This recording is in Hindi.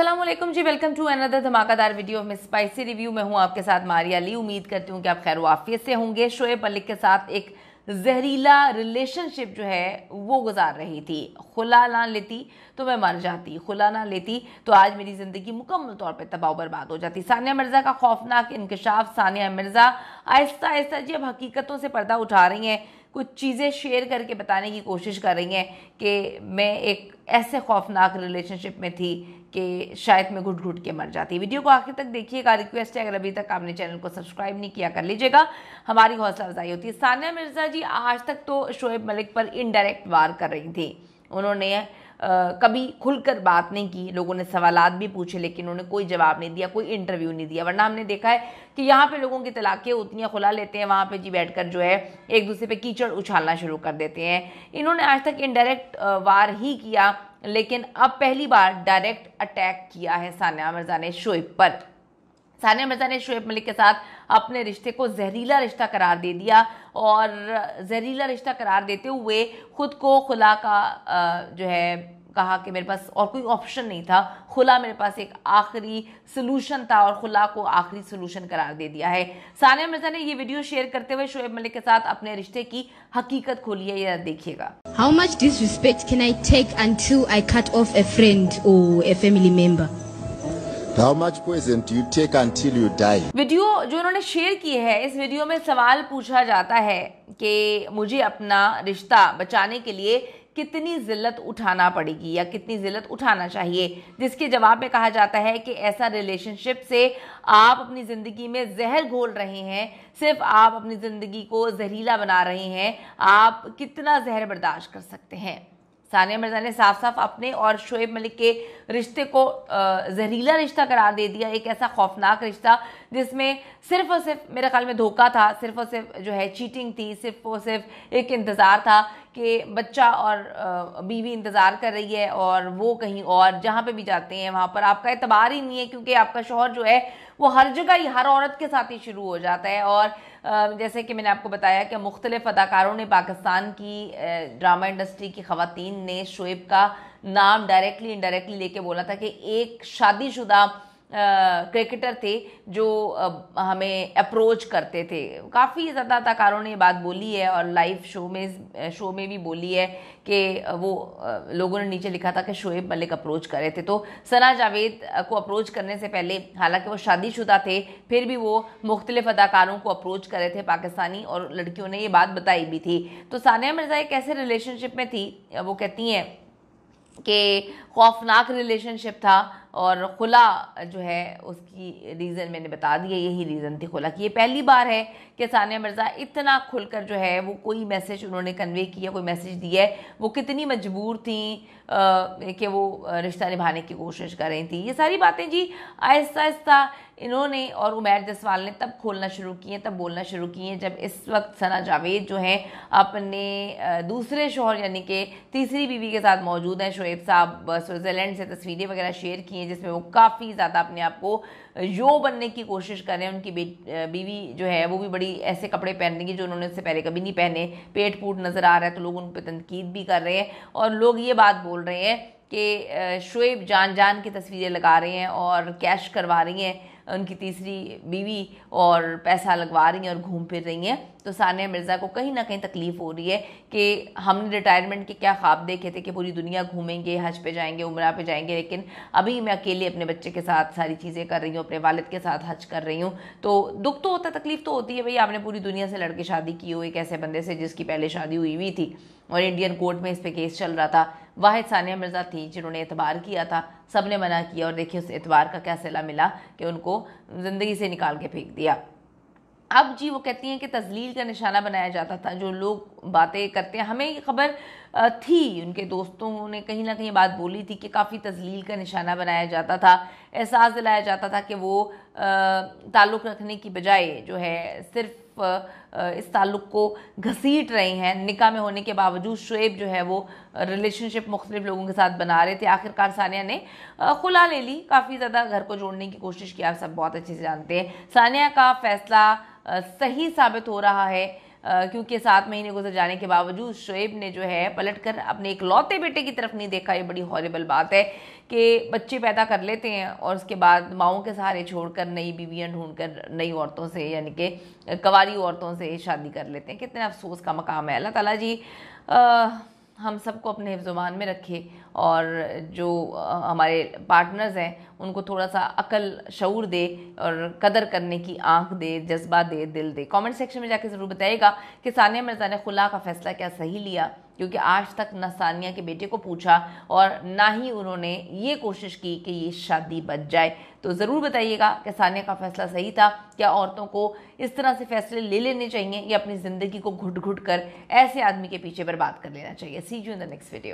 सलामकुम जी वेलकम टू अनदर धमाकेदार वीडियो में स्पाइसी रिव्यू में हूँ आपके साथ मारिया ली उम्मीद करती हूँ कि आप खैर वाफियत से होंगे शोएब मलिक के साथ एक जहरीला रिलेशनशिप जो है वो गुजार रही थी खुला ना लेती तो मैं मर जाती खुला ना लेती तो आज मेरी ज़िंदगी मुकम्मल तौर पे तबाह बर्बाद हो जाती सानिया मिर्ज़ा का खौफनाक इंकशाफ सानिया मिर्ज़ा आहिस्ता आहिस्ता जी अब हकीकतों से पर्दा उठा रही हैं कुछ चीज़ें शेयर करके बताने की कोशिश कर रही हैं कि मैं एक ऐसे खौफनाक रिलेशनशिप में थी कि शायद मैं घुट घुट के मर जाती वीडियो को आखिर तक देखिएगा रिक्वेस्ट है अगर अभी तक आपने चैनल को सब्सक्राइब नहीं किया कर लीजिएगा हमारी हौसला अफजाई होती है सानिया मिर्ज़ा जी आज तक तो शोएब मलिक पर इनडायरेक्ट वार कर रही थी उन्होंने कभी खुलकर बात नहीं की लोगों ने सवाल भी पूछे लेकिन उन्होंने कोई जवाब नहीं दिया कोई इंटरव्यू नहीं दिया वरना हमने देखा है कि यहाँ पे लोगों की तलाक़ें हैं खुला लेते हैं वहाँ पे जी बैठकर जो है एक दूसरे पे कीचड़ उछालना शुरू कर देते हैं इन्होंने आज तक इनडायरेक्ट वार ही किया लेकिन अब पहली बार डायरेक्ट अटैक किया है सानिया मिर्ज़ा ने शोएब पर सानिया मिर्जा ने शुएब मलिक के साथ अपने रिश्ते को जहरीला रिश्ता करार दे दिया और जहरीला रिश्ता करार देते हुए ख़ुद को खुला का जो है कहा कि मेरे पास और कोई ऑप्शन नहीं था खुला मेरे पास एक आखिरी सोलूशन था और खुला को आखिरी सोलूशन करार दे दिया है सानिया मिर्जा ने ये वीडियो शेयर करते हुए शुएब मलिक के साथ अपने रिश्ते की हकीकत खोली है यह देखिएगा how much disrespect can I take I cut off a friend और a family member How much poison do you take until you die? Video जो उन्होंने शेयर की है इस वीडियो में सवाल पूछा जाता है कि मुझे अपना रिश्ता बचाने के लिए कितनी जिल्लत उठाना पड़ेगी या कितनी जिल्लत उठाना चाहिए जिसके जवाब में कहा जाता है कि ऐसा रिलेशनशिप से आप अपनी ज़िंदगी में जहर घोल रहे हैं सिर्फ आप अपनी ज़िंदगी को जहरीला बना रहे हैं आप कितना जहर बर्दाश्त कर सकते हैं सानिया मिर्जा ने साफ साफ अपने और शोएब मलिक के रिश्ते को जहरीला रिश्ता करार दे दिया एक ऐसा खौफनाक रिश्ता जिसमें सिर्फ और सिर्फ मेरे ख्याल में धोखा था सिर्फ और सिर्फ जो है चीटिंग थी सिर्फ और सिर्फ एक इंतज़ार था कि बच्चा और बीवी इंतज़ार कर रही है और वो कहीं और जहाँ पे भी जाते हैं वहाँ पर आपका एतबार ही नहीं है क्योंकि आपका शोहर जो है वो हर जगह ही हर औरत के साथ ही शुरू हो जाता है और जैसे कि मैंने आपको बताया कि मुख्तलिफ अदाकारों ने पाकिस्तान की ड्रामा इंडस्ट्री की खातन ने शुएब का नाम डायरेक्टली इनडायरेक्टली लेके बोला था कि एक शादीशुदा क्रिकेटर थे जो हमें अप्रोच करते थे काफ़ी ज़्यादा अदाकारों ने ये बात बोली है और लाइव शो में शो में भी बोली है कि वो लोगों ने नीचे लिखा था कि शोएब मलिक अप्रोच कर रहे थे तो सना जावेद को अप्रोच करने से पहले हालांकि वो शादीशुदा थे फिर भी वो मुख्तलिफ अदाकारों को अप्रोच कर रहे थे पाकिस्तानी और लड़कियों ने ये बात बताई भी थी तो सानिया मिर्ज़ा एक ऐसे रिलेशनशिप में थी वो कहती हैं कि खौफनाक रिलेशनशिप था और खुला जो है उसकी रीज़न मैंने बता दिया यही रीज़न थी खुला कि ये पहली बार है कि सानिया मिर्ज़ा इतना खुलकर जो है वो कोई मैसेज उन्होंने कन्वे किया कोई मैसेज दिया है वो कितनी मजबूर थी कि वो रिश्ता निभाने की कोशिश कर रही थी ये सारी बातें जी आहिस्ता आहिस्ता इन्होंने और उमैर जसवाल ने तब खोलना शुरू किए तब बोलना शुरू किए जब इस वक्त सना जावेद जो हैं अपने दूसरे शोहर यानी कि तीसरी बीवी के साथ मौजूद हैं शुएब साहब स्विट्ज़रलैंड से तस्वीरें वगैरह शेयर की हैं जिसमें वो काफ़ी ज़्यादा अपने आप को यो बनने की कोशिश कर रहे हैं उनकी बीवी जो है वो भी बड़ी ऐसे कपड़े पहन रही है जो उन्होंने उससे पहले कभी नहीं पहने पेट पूट नज़र आ रहा है तो लोग उन पर तनकीद भी कर रहे हैं और लोग ये बात बोल रहे हैं कि शुएब जान जान की तस्वीरें लगा रहे हैं और कैश करवा रही हैं उनकी तीसरी बीवी और पैसा लगवा रही हैं और घूम फिर रही हैं तो सानिया मिर्ज़ा को कहीं ना कहीं तकलीफ़ हो रही है कि हमने रिटायरमेंट के क्या ख्वाब देखे थे कि पूरी दुनिया घूमेंगे हज पे जाएंगे उम्र पे जाएंगे लेकिन अभी मैं अकेले अपने बच्चे के साथ सारी चीज़ें कर रही हूँ अपने वालद के साथ हज कर रही हूँ तो दुख तो होता तकलीफ़ तो होती है भाई आपने पूरी दुनिया से लड़के शादी की हो एक ऐसे बंदे से जिसकी पहले शादी हुई हुई थी और इंडियन कोर्ट में इस पर केस चल रहा था वाहिद सानिया मिर्ज़ा थी जिन्होंने एतबार किया था सब ने मना किया और देखिए उस एतबार का क्या सिला मिला कि उनको ज़िंदगी से निकाल के फेंक दिया अब जी वो कहती हैं कि तजलील का निशाना बनाया जाता था जो लोग बातें करते हैं हमें ये खबर थी उनके दोस्तों ने कहीं ना कहीं बात बोली थी कि काफ़ी तजलील का निशाना बनाया जाता था एहसास दिलाया जाता था कि वो ताल्लुक़ रखने की बजाय जो है सिर्फ इस ताल्लुक़ को घसीट रहे हैं निका में होने के बावजूद शुएब जो है वो रिलेशनशिप मुख्तलिफ लोगों के साथ बना रहे थे आखिरकार सानिया ने खुला ले ली काफ़ी ज़्यादा घर को जोड़ने की कोशिश की आप सब बहुत अच्छे से जानते हैं सानिया का फ़ैसला सही साबित हो रहा है क्योंकि सात महीने गुजर जाने के बावजूद शुएब ने जो है पलटकर अपने एक लौते बेटे की तरफ नहीं देखा ये बड़ी हॉरेबल बात है कि बच्चे पैदा कर लेते हैं और उसके बाद माओं के सहारे छोड़कर नई बीवियाँ ढूंढकर नई औरतों से यानी कि कवारी औरतों से शादी कर लेते हैं कितने अफसोस का मकाम है अल्लाह ताला जी आ, हम सबको अपने ज़ुबान में रखें और जो हमारे पार्टनर्स हैं उनको थोड़ा सा अकल शूर दे और कदर करने की आंख दे जज्बा दे दिल दे कमेंट सेक्शन में जाके ज़रूर बताइएगा कि सानिया मिर्ज़ा ने खुला का फ़ैसला क्या सही लिया क्योंकि आज तक न सानिया के बेटे को पूछा और ना ही उन्होंने ये कोशिश की कि ये शादी बच जाए तो ज़रूर बताइएगा कि सानिया का फैसला सही था क्या औरतों को इस तरह से फैसले ले लेने चाहिए या अपनी ज़िंदगी को घुट घुट कर ऐसे आदमी के पीछे बर्बाद कर लेना चाहिए see you in the next video